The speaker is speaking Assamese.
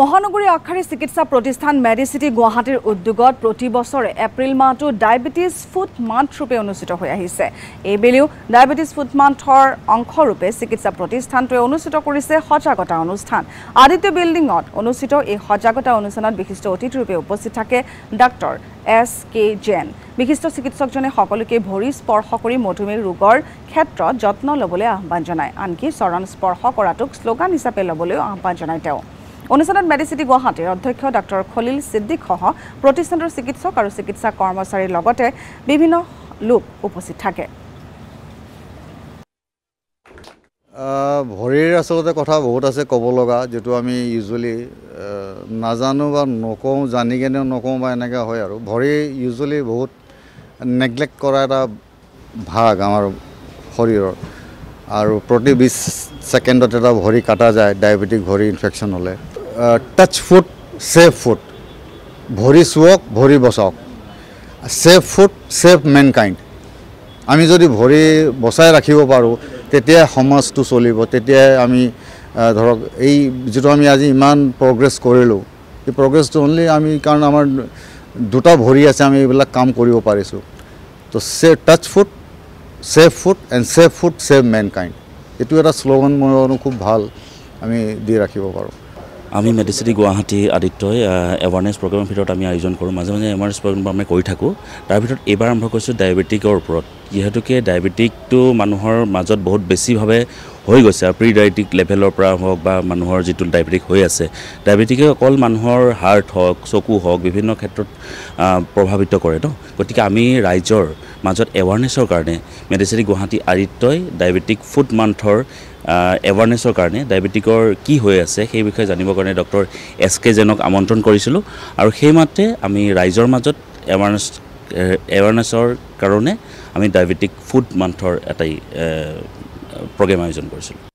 মহানগৰী আগশাৰীৰ চিকিৎসা প্ৰতিষ্ঠান মেডিচিটি গুৱাহাটীৰ উদ্যোগত প্ৰতি বছৰে এপ্ৰিল মাহটো ডায়েবেটিছ ফুড মান্থ ৰূপে অনুষ্ঠিত হৈ আহিছে এইবেলিও ডায়েবেটিছ ফুড মান্থৰ অংশৰূপে চিকিৎসা প্ৰতিষ্ঠানটোৱে অনুষ্ঠিত কৰিছে সজাগতা অনুষ্ঠান আদিত্য বিল্ডিঙত অনুষ্ঠিত এই সজাগতা অনুষ্ঠানত বিশিষ্ট অতিথিৰূপে উপস্থিত থাকে ডাক্তৰ এছ কে জেন বিশিষ্ট চিকিৎসকজনে সকলোকে ভৰি স্পৰ্শ কৰি মধুমেহ ৰোগৰ ক্ষেত্ৰত যত্ন ল'বলৈ আহ্বান জনায় আনকি চৰণ স্পৰ্শ কৰাটোক শ্লোগান হিচাপে ল'বলৈও আহ্বান জনায় তেওঁ অনুষ্ঠানত মেডিচিটি গুৱাহাটীৰ অধ্যক্ষ ডাক্টৰ খলিল সিদ্দিকসহ প্ৰতিষ্ঠানটোৰ চিকিৎসক আৰু চিকিৎসা কৰ্মচাৰীৰ লগতে বিভিন্ন লোক উপস্থিত থাকে ভৰিৰ আচলতে কথা বহুত আছে ক'ব লগা যিটো আমি ইউজুৱেলি নাজানো বা নকওঁ জানি কেনেও নকওঁ বা এনেকুৱা হয় আৰু ভৰি ইউজুৱেলি বহুত নেগলেক্ট কৰা এটা ভাগ আমাৰ শৰীৰৰ আৰু প্ৰতি বিছ ছেকেণ্ডত এটা ভৰি কাটা যায় ডায়েবেটিক ভৰি ইনফেকশ্যন হ'লে টাচ ফুট ছেফ ফুট ভৰি চুৱক ভৰি বচক safe foot safe mankind আমি যদি ভৰি বচাই ৰাখিব পাৰোঁ তেতিয়াই সমাজটো চলিব তেতিয়াই আমি ধৰক এই যিটো আমি আজি ইমান প্ৰগ্ৰেছ কৰিলোঁ এই প্ৰগ্ৰেছটো অনলি আমি কাৰণ আমাৰ দুটা ভৰি আছে আমি এইবিলাক কাম কৰিব পাৰিছোঁ তো চে touch foot safe foot and safe foot save mankind এইটো এটা শ্লোগান মই জানো খুব ভাল আমি দি ৰাখিব পাৰোঁ আমি মেডিচিটি গুৱাহাটী আদিত্যই এৱাৰনেছ প্ৰগ্ৰেমৰ ভিতৰত আমি আয়োজন কৰোঁ মাজে মাজে এৱাৰনেছ প্ৰগ্ৰেম আমি কৰি থাকোঁ তাৰ ভিতৰত এইবাৰ আৰম্ভ কৰিছোঁ ডায়েবেটিকৰ ওপৰত যিহেতুকে ডায়েবেটিকটো মানুহৰ মাজত বহুত বেছিভাৱে হৈ গৈছে আৰু প্ৰি ডায়েবেটিক লেভেলৰ পৰা হওক বা মানুহৰ যিটো ডায়েবেটিক হৈ আছে ডায়েবেটিকে অকল মানুহৰ হাৰ্ট হওক চকু হওক বিভিন্ন ক্ষেত্ৰত প্ৰভাৱিত কৰে ন গতিকে আমি ৰাইজৰ মাজত এৱাৰনেছৰ কাৰণে মেডিচিনি গুৱাহাটী আদিত্যই ডায়েবেটিক ফুড মান্থৰ এৱাৰনেছৰ কাৰণে ডায়েবেটিকৰ কি হৈ আছে সেই বিষয়ে জানিবৰ কাৰণে ডক্টৰ এছ কে জেনক আমন্ত্ৰণ কৰিছিলোঁ আৰু সেইমতে আমি ৰাইজৰ মাজত এৱাৰনেছ এৱাৰনেছৰ কাৰণে আমি ডায়েবেটিক ফুড মান্থৰ এটাই প্ৰগ্ৰেম আয়োজন কৰিছিলোঁ